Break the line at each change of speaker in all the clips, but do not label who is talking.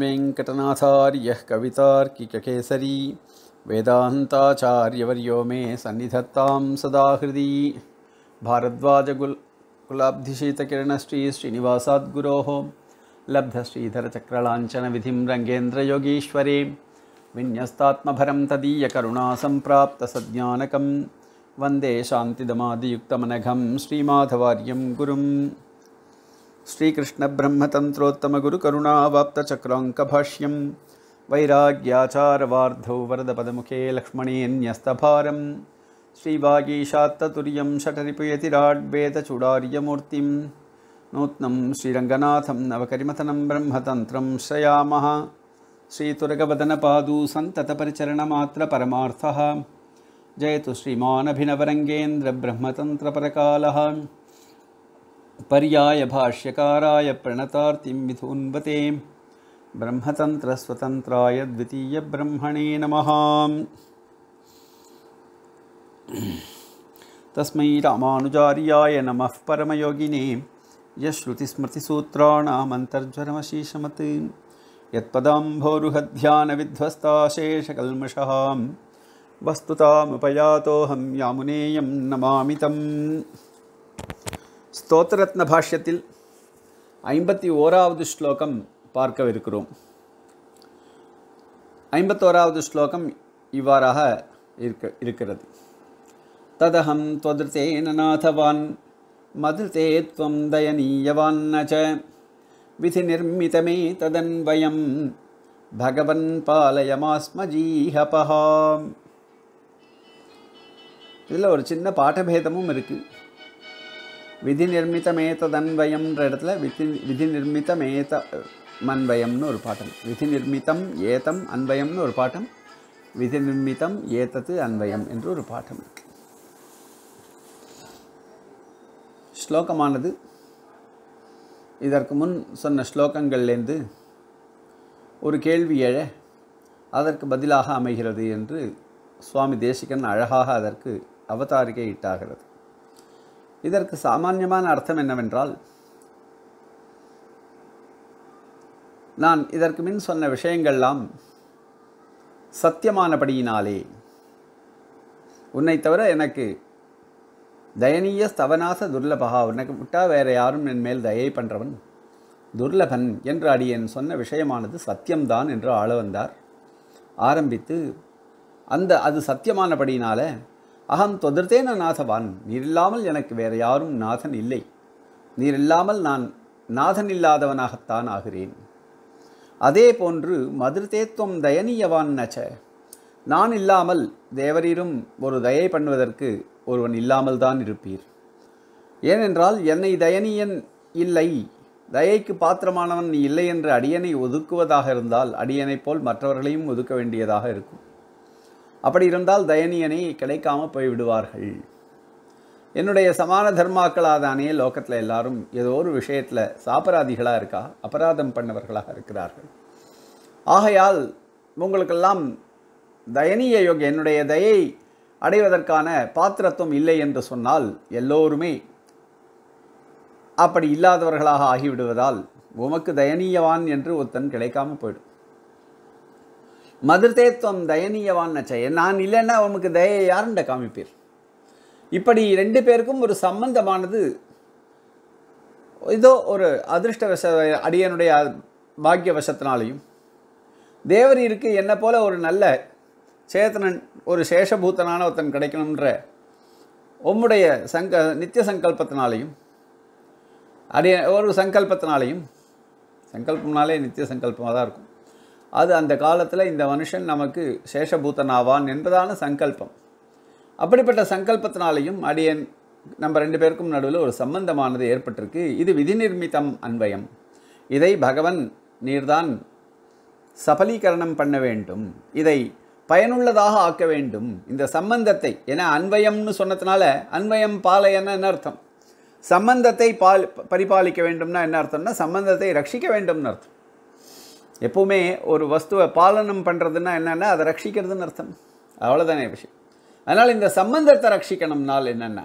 वेङ्कटनाथार्यः कवितार्किककेसरी वेदान्ताचार्यवर्यो मे सन्निधत्तां हृदि भारद्वाजगुल् कुलाब्धिशीतकिरणश्रीश्रीनिवासाद्गुरोः श्री रङ्गेन्द्रयोगीश्वरे विन्यस्तात्मभरं तदीयकरुणासम्प्राप्तसज्ञानकं वन्दे शान्तिदमादियुक्तमनघं श्रीमाधवार्यं गुरुम् श्रीकृष्णब्रह्मतन्त्रोत्तमगुरुकरुणावाप्तचक्रोऽङ्कभाष्यं वैराग्याचारवार्धौ वरदपदमुखे लक्ष्मणेऽन्यस्तभारं श्रीवागीशात्ततुर्यं षटरिपुयतिराड्बेदचूडार्यमूर्तिं नूत्नं श्रीरङ्गनाथं नवकरिमथनं ब्रह्मतन्त्रं श्रयामः सन्ततपरिचरणमात्रपरमार्थः जयतु श्रीमानभिनवरङ्गेन्द्रब्रह्मतन्त्रपरकालः पर्याय भाष्यकाराय प्रणतार्तिं विधून्वते ब्रह्मतन्त्रस्वतन्त्राय द्वितीयब्रह्मणे नमः तस्मै रामानुजार्याय नमः परमयोगिने यः यत्पदाम्भोरुहध्यानविध्वस्ताशेषकल्मषः वस्तुतामुपयातोऽहं यामुनेयं नमामि तम् ஸ்தோத்திரத்ன பாஷ்யத்தில் ஐம்பத்தி ஓராவது ஸ்லோகம் பார்க்கவிருக்கிறோம் ஐம்பத்தோராவது ஸ்லோகம் இவ்வாறாக இருக்க இருக்கிறது ததஹம் துவதிருத்தேனநாதவான் மதுதே துவம் தயனீயவான் நச்ச விதி நிர்மிதமே ததன்வயம் பகவன் பாலயமாஸ்மஜீஹபஹாம் இதில் ஒரு சின்ன பாட்டபேதமும் இருக்குது விதி நிர்மிதமேத்ததன்வயம்ன்ற இடத்துல விதி விதி நிர்மிதம் ஏத்த மன்வயம்னு ஒரு பாட்டம் விதி நிர்மித்தம் ஏதம் அன்வயம்னு ஒரு பாட்டம் விதி நிர்மித்தம் ஏத்தது அன்வயம் என்று ஒரு பாட்டம் இருக்கு ஸ்லோகமானது இதற்கு முன் சொன்ன ஸ்லோகங்கள்லேருந்து ஒரு கேள்வி எழ அதற்கு பதிலாக அமைகிறது என்று சுவாமி தேசிகன் அழகாக அதற்கு அவதாரிக்கை இட்டாகிறது இதற்கு சாமானியமான அர்த்தம் என்னவென்றால் நான் இதற்கு மின் சொன்ன விஷயங்கள்லாம் சத்தியமானபடியினாலே உன்னை தவிர எனக்கு தயனீய ஸ்தவநாச துர்லபகா உனக்கு விட்டால் வேறு யாரும் என் மேல் தயை பண்ணுறவன் துர்லபன் என்று அடியன் சொன்ன விஷயமானது சத்தியம்தான் என்று ஆள வந்தார் ஆரம்பித்து அந்த அது சத்தியமானபடியினால் அகம் தொதர்த்தேன நாசவான் நீர் இல்லாமல் எனக்கு வேறு யாரும் நாசன் இல்லை நீர் இல்லாமல் நான் நாதன் இல்லாதவனாகத்தான் ஆகிறேன் அதே போன்று மதுர்தேத்துவம் தயனீயவான் நச்ச நான் இல்லாமல் தேவரீரும் ஒரு தயை பண்ணுவதற்கு ஒருவன் இல்லாமல் தான் இருப்பீர் ஏனென்றால் என்னை தயனீயன் இல்லை தயைக்கு பாத்திரமானவன் இல்லை என்று அடியனை ஒதுக்குவதாக இருந்தால் அடியனைப் போல் மற்றவர்களையும் ஒதுக்க வேண்டியதாக இருக்கும் அப்படி இருந்தால் தயனியனை கிடைக்காம போய்விடுவார்கள் என்னுடைய சமான தர்மாக்களாக லோக்கத்தில் எல்லாரும் ஏதோ ஒரு விஷயத்தில் சாப்பராதிகளாக இருக்கா அபராதம் பண்ணவர்களாக இருக்கிறார்கள் ஆகையால் உங்களுக்கெல்லாம் தயனீய யோகி என்னுடைய தயை அடைவதற்கான பாத்திரத்துவம் இல்லை என்று சொன்னால் எல்லோருமே அப்படி இல்லாதவர்களாக ஆகிவிடுவதால் உமக்கு தயனீயவான் என்று ஒருத்தன் கிடைக்காமல் போயிடும் மதுர்தேத்துவம் தயனீயவான் நச்சய நான் இல்லைன்னா உனக்கு தயை யாருண்ட காமிப்பீர் இப்படி ரெண்டு பேருக்கும் ஒரு சம்பந்தமானது இதோ ஒரு அதிர்ஷ்டவச அடியனுடைய பாக்கிய வசத்தினாலையும் தேவரீருக்கு என்னை போல ஒரு நல்ல சேத்தனன் ஒரு சேஷபூத்தனான ஒருத்தன் கிடைக்கணுன்ற உம்முடைய சங்க நித்திய சங்கல்பத்தினாலையும் அடிய ஒரு சங்கல்பத்தினாலையும் சங்கல்பம்னாலே நித்திய சங்கல்பமாக தான் இருக்கும் அது அந்த காலத்தில் இந்த மனுஷன் நமக்கு சேஷபூத்தன் ஆவான் என்பதான சங்கல்பம் அப்படிப்பட்ட சங்கல்பத்தினாலையும் அடியன் நம்ம ரெண்டு பேருக்கும் நடுவில் ஒரு சம்பந்தமானது ஏற்பட்டிருக்கு இது விதி நிர்மித்தம் அன்பயம் இதை பகவன் நீர்தான் சபலீகரணம் பண்ண வேண்டும் இதை பயனுள்ளதாக ஆக்க வேண்டும் இந்த சம்பந்தத்தை ஏன்னா அன்பயம்னு சொன்னதுனால அன்பயம் பாலையன என்ன அர்த்தம் சம்பந்தத்தை பால் பரிபாலிக்க வேண்டும்னா என்ன அர்த்தம்னா சம்பந்தத்தை ரட்சிக்க வேண்டும்னு அர்த்தம் எப்போவுமே ஒரு வஸ்துவை பாலனம் பண்ணுறதுன்னா என்னென்னா அதை ரட்சிக்கிறதுன்னு அர்த்தம் அவ்வளோதானே விஷயம் அதனால் இந்த சம்பந்தத்தை ரட்சிக்கணும்னால் என்னென்னா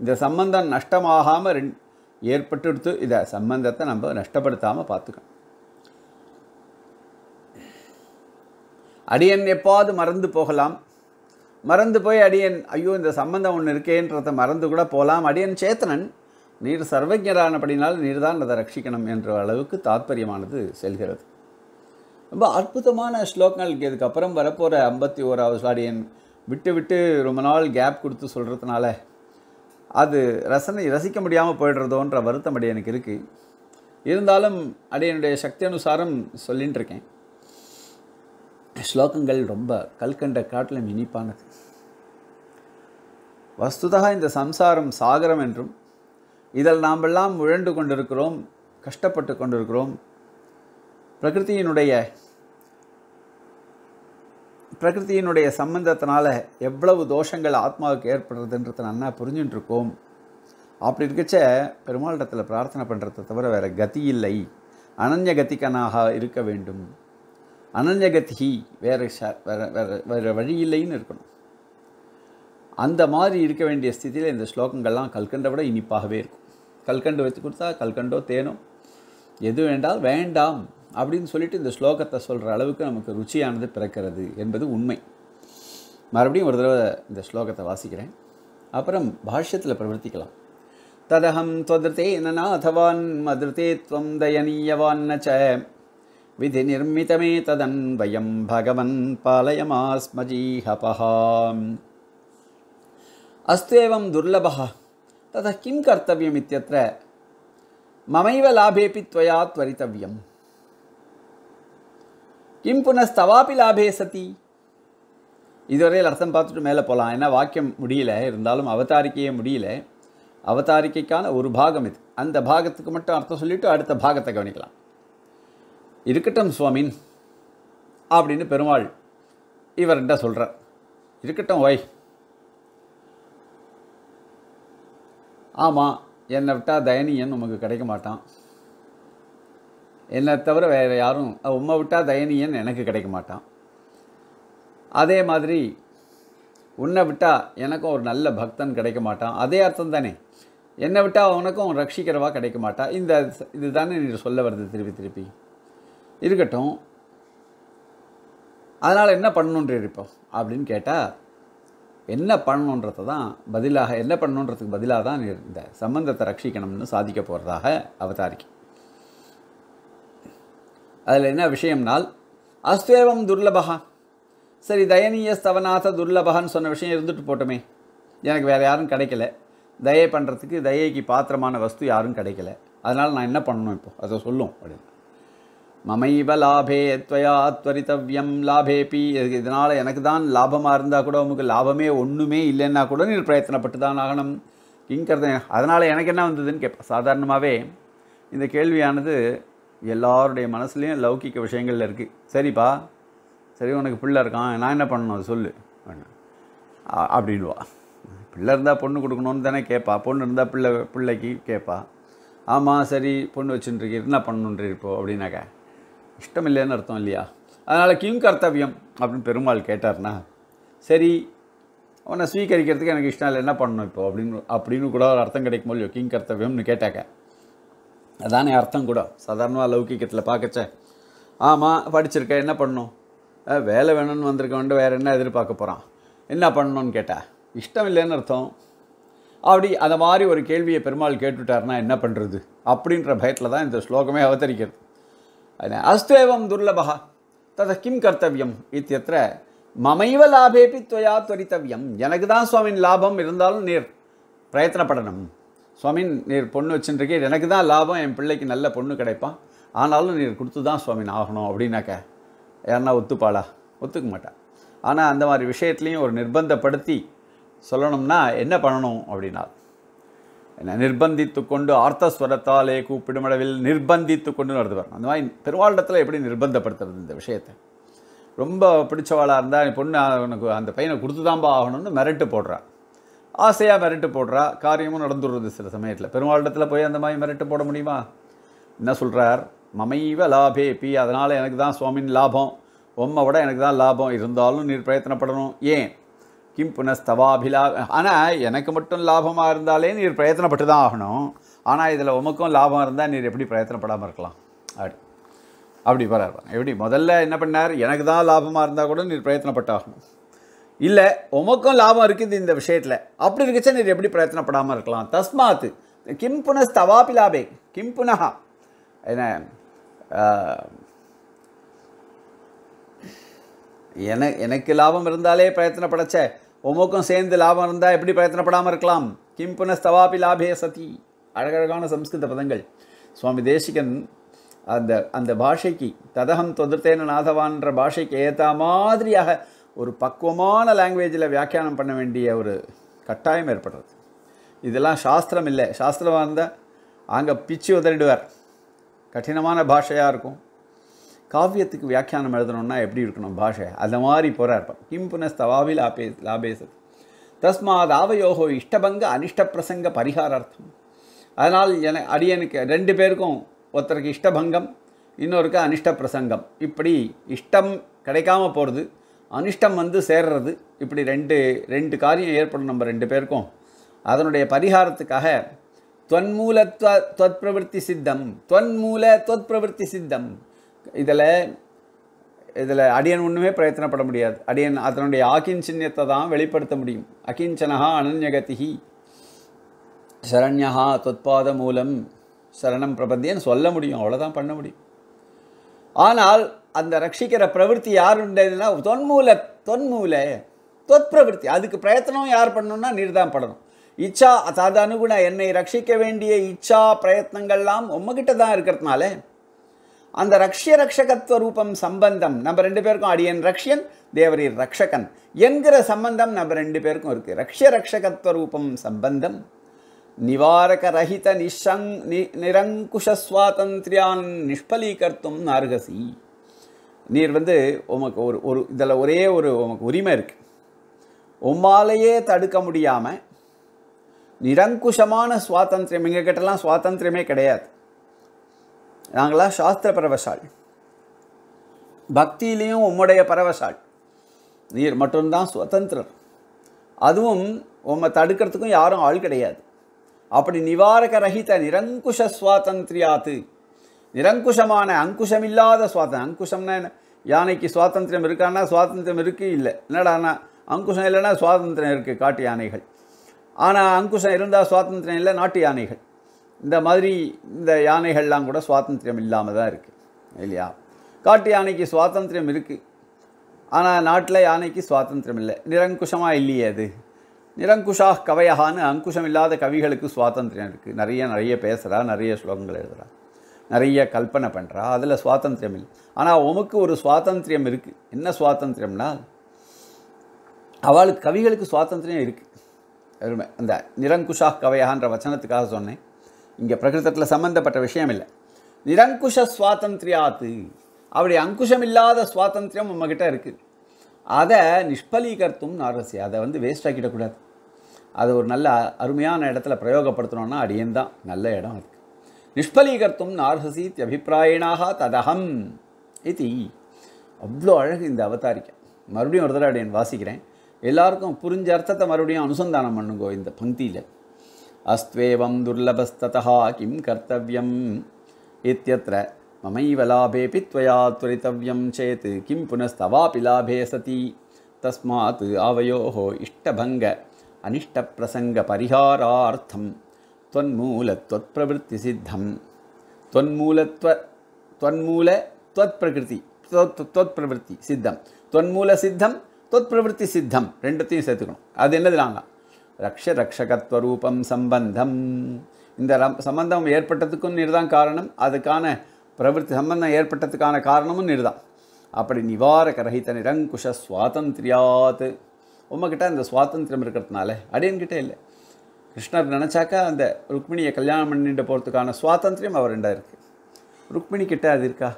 இந்த சம்பந்தம் நஷ்டமாகாமல் ரெண் ஏற்பட்டுடுத்து இதை சம்பந்தத்தை நம்ம நஷ்டப்படுத்தாமல் பார்த்துக்கணும் அடியன் எப்பாவது மறந்து போகலாம் மறந்து போய் அடியன் ஐயோ இந்த சம்பந்தம் ஒன்று இருக்கேன்றதை மறந்து கூட போகலாம் அடியன் சேத்தனன் நீர் சர்வஜரானபடினால் நீர் தான் அதை ரட்சிக்கணும் என்ற அளவுக்கு தாத்பரியமானது செல்கிறது ரொம்ப அற்புதமான ஸ்லோகங்களுக்கு இதுக்கப்புறம் வரப்போகிற ஐம்பத்தி ஓராவது சாரி என் விட்டு விட்டு ரொம்ப நாள் கேப் கொடுத்து சொல்கிறதுனால அது ரசனை ரசிக்க முடியாமல் போயிடுறதோன்ற வருத்தம் அப்படி எனக்கு இருக்குது இருந்தாலும் என்னுடைய சக்தி அனுசாரம் சொல்லின்னு இருக்கேன் ஸ்லோகங்கள் ரொம்ப கல்கண்ட காட்டிலும் இனிப்பானது வஸ்துதாக இந்த சம்சாரம் சாகரம் என்றும் இதில் நாமெல்லாம் உழண்டு கொண்டிருக்கிறோம் கஷ்டப்பட்டு கொண்டிருக்கிறோம் பிரகிருத்தியினுடைய பிரகிருத்தியினுடைய சம்பந்தத்தினால எவ்வளவு தோஷங்கள் ஆத்மாவுக்கு ஏற்படுறதுன்றத நன்னா புரிஞ்சுட்டுருக்கோம் அப்படி இருக்கச்ச பெருமாளிடத்தில் பிரார்த்தனை பண்ணுறத தவிர வேறு கதி இல்லை அனஞ்ச கத்திக்கனாக இருக்க வேண்டும் அனஞ்ச கதி வேறு ஷ வேறு வேறு வேறு வழி இல்லைன்னு இருக்கணும் அந்த மாதிரி இருக்க வேண்டிய ஸ்தியில் இந்த ஸ்லோகங்கள்லாம் கல்கண்டை விட இனிப்பாகவே இருக்கும் கல்கண்டு வச்சு கொடுத்தா கல்கண்டோ தேனோ எது வேண்டால் வேண்டாம் அப்படின்னு சொல்லிட்டு இந்த ஸ்லோகத்தை சொல்கிற அளவுக்கு நமக்கு ருச்சியானது பிறக்கிறது என்பது உண்மை மறுபடியும் ஒரு தடவை இந்த ஸ்லோகத்தை வாசிக்கிறேன் அப்புறம் பாஷ்யத்தில் பிரவர்த்திக்கலாம் ததஹம் துவதிருத்தே நாதவான் மதுர்த்தே துவம் தயனீயவான் ச விதி நிர்மிதமே ததன் வயம் பகவன் பாலயமாஸ்மஜீஹபஹாம் அஸ்தேவம் துர்லபா தத கிம் கர்த்தவியம் இத்தியத்திர மமைவ லாபேபி துவயா துவரித்தவியம் கிம் புனஸ்தவாபி லாபே சதி இதுவரையில் அர்த்தம் பார்த்துட்டு மேலே போகலாம் ஏன்னா வாக்கியம் முடியல இருந்தாலும் அவதாரிக்கையே முடியல அவதாரிக்கைக்கான ஒரு பாகம் இது அந்த பாகத்துக்கு மட்டும் அர்த்தம் சொல்லிவிட்டு அடுத்த பாகத்தை கவனிக்கலாம் இருக்கட்டும் சுவாமின் அப்படின்னு பெருமாள் இவர்கிட்ட சொல்கிறார் இருக்கட்டும் ஒய் ஆமாம் என்னை விட்டால் தயனியன் உமக்கு கிடைக்க மாட்டான் என்னை தவிர வேறு யாரும் உம்மை விட்டால் தயனியன் எனக்கு கிடைக்க மாட்டான் அதே மாதிரி உன்னை விட்டால் எனக்கும் ஒரு நல்ல பக்தன் கிடைக்க மாட்டான் அதே அர்த்தம் தானே என்னை விட்டால் அவனுக்கும் ரட்சிக்கிறவா கிடைக்க மாட்டான் இந்த இது தானே நீ சொல்ல வருது திருப்பி திருப்பி இருக்கட்டும் அதனால் என்ன பண்ணணுன்ற இருப்போம் அப்படின்னு கேட்டால் என்ன பண்ணணுன்றத தான் பதிலாக என்ன பண்ணணுன்றதுக்கு பதிலாக தான் இந்த சம்பந்தத்தை ரட்சிக்கணும்னு சாதிக்க போகிறதாக அவதாரிக்கும் அதில் என்ன விஷயம்னால் அஸ்துவேவம் துர்லபகா சரி தயனீய ஸ்தவநாத துர்லபகான்னு சொன்ன விஷயம் இருந்துட்டு போட்டோமே எனக்கு வேறு யாரும் கிடைக்கல தயை பண்ணுறதுக்கு தயைக்கு பாத்திரமான வஸ்து யாரும் கிடைக்கல அதனால் நான் என்ன பண்ணணும் இப்போ அதை சொல்லும் அப்படின்னு மமைவ லாபே துவயா துவரித்தவ்யம் லாபேபி இதனால் எனக்கு தான் லாபமாக இருந்தால் கூட உங்களுக்கு லாபமே ஒன்றுமே இல்லைன்னா கூட நீ பிரயத்தனப்பட்டு தான் ஆகணும் கிங்கிறது அதனால் எனக்கு என்ன வந்ததுன்னு கேட்பேன் சாதாரணமாகவே இந்த கேள்வியானது எல்லாருடைய மனசுலேயும் லௌகிக்க விஷயங்கள் இருக்குது சரிப்பா சரி உனக்கு பிள்ளை இருக்கான் நான் என்ன பண்ணணும் சொல்லு அப்படின்வா பிள்ளை இருந்தால் பொண்ணு கொடுக்கணும்னு தானே கேட்பா பொண்ணு இருந்தால் பிள்ளை பிள்ளைக்கு கேட்பா ஆமாம் சரி பொண்ணு வச்சுட்டுருக்கு என்ன பண்ணணுன்றி இப்போ அப்படின்னாக்க இஷ்டம் இல்லைன்னு அர்த்தம் இல்லையா அதனால் கிங் கர்த்தவியம் அப்படின்னு பெருமாள் கேட்டார்னா சரி உன்னை ஸ்வீகரிக்கிறதுக்கு எனக்கு இஷ்டம் இல்லை என்ன பண்ணணும் இப்போ அப்படின்னு அப்படின்னு கூட ஒரு அர்த்தம் கிடைக்கும் இல்லையோ கிங் கர்த்தவியம்னு கேட்டாக்க அதானே அர்த்தம் கூட சாதாரணமாக லௌகிக்கத்தில் பார்க்கச்ச ஆமாம் படிச்சிருக்க என்ன பண்ணும் வேலை வேணும்னு வந்திருக்க வந்து வேறு என்ன எதிர்பார்க்க போகிறான் என்ன பண்ணணும்னு கேட்டேன் இஷ்டம் இல்லைன்னு அர்த்தம் அப்படி அந்த மாதிரி ஒரு கேள்வியை பெருமாள் கேட்டுவிட்டாருன்னா என்ன பண்ணுறது அப்படின்ற பயத்தில் தான் இந்த ஸ்லோகமே அவதரிக்கிறது அஸ்தேவம் துர்லபா தத கிம் கர்த்தவியம் இத்தியத்திர மமைவ லாபேபி துவயா துவரித்தவியம் எனக்கு தான் சுவாமின் லாபம் இருந்தாலும் நீர் பிரயத்தனப்படணும் சுவாமி நீர் பொண்ணு வச்சுருக்கீர் எனக்கு தான் லாபம் என் பிள்ளைக்கு நல்ல பொண்ணு கிடைப்பான் ஆனாலும் நீர் கொடுத்து தான் சுவாமி ஆகணும் அப்படின்னாக்க யாருனா ஒத்துப்பாளா ஒத்துக்க மாட்டேன் ஆனால் அந்த மாதிரி விஷயத்துலேயும் ஒரு நிர்பந்தப்படுத்தி சொல்லணும்னா என்ன பண்ணணும் அப்படின்னா என்ன நிர்பந்தித்து கொண்டு ஆர்த்தஸ்வரத்தாலே கூப்பிடுமளவில் நிர்பந்தித்து கொண்டு வருது அந்த மாதிரி பெருவாளிடத்தில் எப்படி நிர்பந்தப்படுத்துறது இந்த விஷயத்தை ரொம்ப பிடிச்சவாளாக இருந்தால் பொண்ணு உனக்கு அந்த பையனை கொடுத்து தான்பா ஆகணும்னு மிரட்டு போடுறான் ஆசையாக மிரட்டு போடுறா காரியமும் நடந்துடுறது சில சமயத்தில் பெருமாளிடத்தில் போய் அந்த மாதிரி மிரட்டு போட முடியுமா என்ன சொல்கிறார் மமைவ லாபே பி அதனால் எனக்கு தான் சுவாமின் லாபம் உம்மை விட எனக்கு தான் லாபம் இருந்தாலும் நீர் பிரயத்தனப்படணும் ஏன் கிம் புனஸ்தவாபிலா ஆனால் எனக்கு மட்டும் லாபமாக இருந்தாலே நீர் பிரயத்தனப்பட்டு தான் ஆகணும் ஆனால் இதில் உமக்கும் லாபம் இருந்தால் நீர் எப்படி பிரயத்தனப்படாமல் இருக்கலாம் அப்படி அப்படி வராரு எப்படி முதல்ல என்ன பண்ணார் எனக்கு தான் லாபமாக இருந்தால் கூட நீர் பிரயத்தனப்பட்டாகணும் இல்லை உமக்கும் லாபம் இருக்குது இந்த விஷயத்தில் அப்படி இருக்குச்சா நீர் எப்படி பிரயத்தனப்படாமல் இருக்கலாம் தஸ்மாத்து கிம் புனஸ் தவாபி லாபே கிம் புனகா என்ன என எனக்கு லாபம் இருந்தாலே பிரயத்தனப்படச்ச உமக்கும் சேர்ந்து லாபம் இருந்தால் எப்படி பிரயத்தனப்படாமல் இருக்கலாம் கிம் புனஸ் தவாபி லாபே சதி அழகழகான சம்ஸ்கிருத பதங்கள் சுவாமி தேசிகன் அந்த அந்த பாஷைக்கு ததகம் தொதிர்த்தேன நாதவான்ற பாஷைக்கு ஏற்ற மாதிரியாக ஒரு பக்குவமான லாங்குவேஜில் வியாக்கியானம் பண்ண வேண்டிய ஒரு கட்டாயம் ஏற்படுறது இதெல்லாம் சாஸ்திரம் இல்லை சாஸ்திரமாக இருந்தால் அங்கே பிச்சு உதறிடுவார் கடினமான பாஷையாக இருக்கும் காவியத்துக்கு வியாக்கியானம் எழுதணும்னா எப்படி இருக்கணும் பாஷை அந்த மாதிரி போகிறார் கிம் புனஸ்தவாவி லாபே லாபேசது தஸ்மாத் ஆவயோகோ இஷ்டபங்க அனிஷ்ட பிரசங்க பரிகாரார்த்தம் அதனால் என அடியனுக்கு ரெண்டு பேருக்கும் ஒருத்தருக்கு இஷ்டபங்கம் இன்னொருக்கு அனிஷ்ட பிரசங்கம் இப்படி இஷ்டம் கிடைக்காம போகிறது அனிஷ்டம் வந்து சேர்றது இப்படி ரெண்டு ரெண்டு காரியம் ஏற்படும் நம்ம ரெண்டு பேருக்கும் அதனுடைய பரிகாரத்துக்காக தொன்மூல தொத் சித்தம் தொன்மூல தொத் சித்தம் இதில் இதில் அடியன் ஒன்றுமே பிரயத்தனப்பட முடியாது அடியன் அதனுடைய ஆகிஞ்சின்யத்தை தான் வெளிப்படுத்த முடியும் அகிஞ்சனகா அனன்யகதிகி சரண்யகா தொத்பாத மூலம் சரணம் பிரபத்தின்னு சொல்ல முடியும் அவ்வளோதான் பண்ண முடியும் ஆனால் அந்த ரட்சிக்கிற பிரவருத்தி யாருடையதுன்னா தொன்மூல தொன்மூல தொற்பிரவருத்தி அதுக்கு பிரயத்தனம் யார் பண்ணணும்னா நீர் தான் படணும் இச்சா அதாவது அனுகுண என்னை ரட்சிக்க வேண்டிய இச்சா பிரயத்னங்கள்லாம் உம்மகிட்ட தான் இருக்கிறதுனால அந்த ரக்ஷிய ரக்ஷகத்துவ ரூபம் சம்பந்தம் நம்ம ரெண்டு பேருக்கும் அடியன் ரக்ஷியன் தேவரீர் ரக்ஷகன் என்கிற சம்பந்தம் நம்ம ரெண்டு பேருக்கும் இருக்குது ரக்ஷிய ரக்ஷகத்துவ ரூபம் சம்பந்தம் நிவாரக ரஹித நிஷங் நிரங்குஷ சுவாதந்திரியான் நிஷ்பலீகர்த்தும் நார்கசி நீர் வந்து உமக்கு ஒரு ஒரு இதில் ஒரே ஒரு உமக்கு உரிமை இருக்குது உம்மாலேயே தடுக்க முடியாமல் நிரங்குஷமான சுவாதந்திரம் எங்ககிட்டலாம் சுவாதந்திரமே கிடையாது நாங்களாம் சாஸ்திர பரவசால் பக்தியிலையும் உம்முடைய பரவசால் நீர் மட்டும்தான் சுதந்திரர் அதுவும் உம்மை தடுக்கிறதுக்கும் யாரும் ஆள் கிடையாது அப்படி நிவாரக ரஹித நிரங்குஷ சுவாதந்திரியாத்து நிரங்குஷமான அங்குஷமில்லாத சுவாத்திரம் அங்குஷம்னா என்ன யானைக்கு சுவாதந்திரம் இருக்கான்னா சுவாதந்திரம் இருக்குது இல்லை என்னடானா அங்குஷம் இல்லைன்னா சுவாதந்திரம் இருக்குது காட்டு யானைகள் ஆனால் அங்குஷம் இருந்தால் சுவாதந்திரம் இல்லை நாட்டு யானைகள் இந்த மாதிரி இந்த யானைகள்லாம் கூட சுவாதந்திரம் இல்லாமல் தான் இருக்குது இல்லையா காட்டு யானைக்கு சுவாதந்திரம் இருக்குது ஆனால் நாட்டில் யானைக்கு சுவாதந்திரம் இல்லை நிரங்குஷமாக இல்லையே அது நிரங்குஷா கவையகான்னு அங்குஷம் இல்லாத கவிகளுக்கு சுவாதந்திரம் இருக்குது நிறைய நிறைய பேசுகிறா நிறைய ஸ்லோகங்கள் எழுதுகிறா நிறைய கல்பனை பண்ணுறா அதில் சுவாதந்திரம் இல்லை ஆனால் உமக்கு ஒரு சுவாதந்திரம் இருக்குது என்ன சுவாதந்திரம்னா அவளுக்கு கவிகளுக்கு சுவாதந்திரம் இருக்குது அந்த நிரங்குஷா கவையான்ற வச்சனத்துக்காக சொன்னேன் இங்கே பிரகிருதத்தில் சம்மந்தப்பட்ட விஷயம் இல்லை நிரங்குஷ சுவாதந்திரியாத்து அப்படி அங்குஷம் இல்லாத சுவாதந்திரம் உங்ககிட்ட இருக்குது அதை நிஷ்பலீகர்த்தும் நாரசி அதை வந்து வேஸ்ட் ஆக்கிடக்கூடாது அது ஒரு நல்ல அருமையான இடத்துல பிரயோகப்படுத்தணும்னா அடியேன் தான் நல்ல இடம் இருக்குது நிஷ்பலீகர்த்தும் நார்ஹசீத் அபிப்பிராயணாக ததகம் இது அவ்வளோ அழகு இந்த அவதாரிக்கை மறுபடியும் ஒரு தடவை நான் வாசிக்கிறேன் எல்லாருக்கும் புரிஞ்ச அர்த்தத்தை மறுபடியும் அனுசந்தானம் பண்ணுங்கோ இந்த பங்கியில் அஸ்வேவம் துர்லபஸ்தா கிம் கர்த்தவியம் இத்தியத்திர மமைவ லாபேபி துவயா துரித்தவியம் சேத் கிம் புனஸ்தவாபி லாபே சதி தஸ்மாத் ஆவயோஹோ இஷ்டபங்க அனிஷ்ட பிரசங்க பரிகாரார்த்தம் தொன்மூலத்வத்பிரவருத்தி சித்தம் தொன்மூலத்வ தொன்மூல தொத் தொத்பிரவருத்தி சித்தம் தொன்மூல சித்தம் தொத்பிரவருத்தி சித்தம் ரெண்டுத்தையும் சேர்த்துக்கணும் அது என்னதுனால ரக்ஷ ரக்ஷகத்வ ரூபம் சம்பந்தம் இந்த சம்பந்தம் ஏற்பட்டதுக்கும் நிறுதான் காரணம் அதுக்கான பிரவருத்தி சம்பந்தம் ஏற்பட்டதுக்கான காரணமும் நீர்தான் அப்படி நிவாரக ரஹித நிரங்குஷ சுவாதந்திரியாத் உங்ககிட்ட அந்த சுவாதந்திரம் இருக்கிறதுனால அடியன்கிட்ட இல்லை கிருஷ்ணர் நினச்சாக்கா அந்த ருக்மிணியை கல்யாணம் பண்ணிட்டு போகிறதுக்கான சுவாதந்திரியம் அவர்கிட்ட இருக்குது ருக்மிணி கிட்டே அது இருக்கா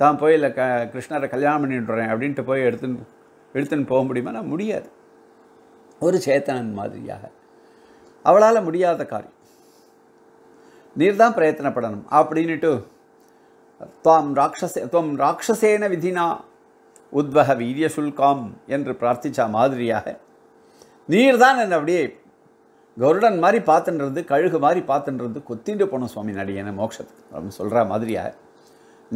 தான் போய் இல்லை க கிருஷ்ணரை கல்யாணம் பண்ணிட்டுறேன் அப்படின்ட்டு போய் எடுத்துன்னு எடுத்துன்னு போக முடியுமானா முடியாது ஒரு சேத்தனன் மாதிரியாக அவளால் முடியாத காரியம் நீர் தான் பிரயத்தனப்படணும் அப்படின்ட்டு துவம் ராட்சசே துவம் ராட்சசேன விதினா உத்வக வீரியசுல்காம் என்று பிரார்த்தித்த மாதிரியாக நீர் தான் என்னை அப்படியே கருடன் மாதிரி பார்த்துன்றது கழுகு மாதிரி பார்த்துன்றது கொத்திண்டு போன சுவாமி நடிகனை மோட்சத்துக்கு அப்படின்னு சொல்கிற மாதிரியாக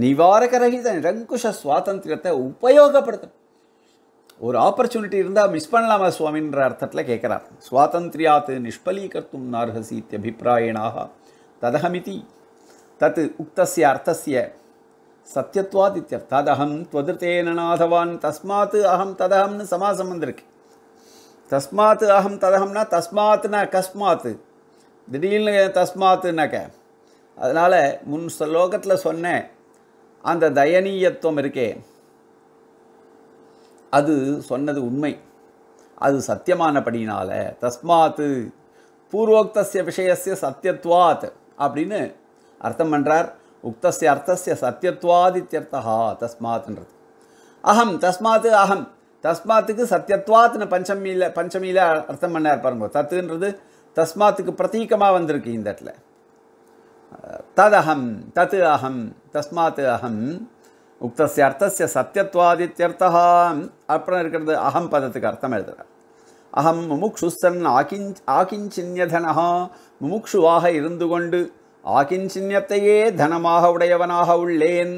நிவாரக ரகித நிரங்குஷ சுவாதந்திரத்தை உபயோகப்படுத்தும் ஒரு ஆப்பர்ச்சுனிட்டி இருந்தால் மிஸ் பண்ணலாமா சுவாமின்ற அர்த்தத்தில் கேட்குறார் சுவாதந்திரியாத்து நிஷ்பலீகர்த்தும் நார்ஹசீத் அபிப்பிராயணாக ததகமிதி தத் உக்தசிய அர்த்தசிய சத்தியத்வாதித்யர் ததகம் துவதிருத்தேன தஸ்மாத்து அகம் ததகம்னு சமாசம் வந்திருக்கு தஸ்மாத் அகம் ததகம்னா தஸ்மாத்னா கஸ்மாத்து திடீர்னு தஸ்மாத்துனாக்க அதனால் முன் ஸ்லோகத்தில் சொன்ன அந்த தயனீயத்துவம் இருக்கே அது சொன்னது உண்மை அது சத்தியமானபடினால தஸ்மாத்து பூர்வோக்தசிய விஷயசிய சத்தியத்வாத் அப்படின்னு அர்த்தம் பண்ணுறார் உக்தசிய அர்த்தசிய சத்தியத்வாதித்யர்த்தா தஸ்மாத்ன்றது அகம் தஸ்மாத்து அகம் தஸ்மாத்துக்கு சத்தியத்வாத்னு பஞ்சமியில் பஞ்சமியில் அர்த்தம் பண்ணார் பாருங்க தத்துன்றது தஸ்மாத்துக்கு பிரதீகமாக வந்திருக்கு இந்த இடத்துல ததஹம் தத் அஹம் தஸ்மாத் அஹம் உக்தசிய அர்த்தசிய சத்தியத்வாதித்யர்த்தா அப்புறம் இருக்கிறது அகம் பதத்துக்கு அர்த்தம் எழுதுகிறார் அகம் முமுக்ஷுஸ்தன் ஆகிஞ்ச் ஆகிஞ்சின்யதனஹா முமுக்ஷுவாக இருந்து கொண்டு ஆகிஞ்சின்யத்தையே தனமாக உடையவனாக உள்ளேன்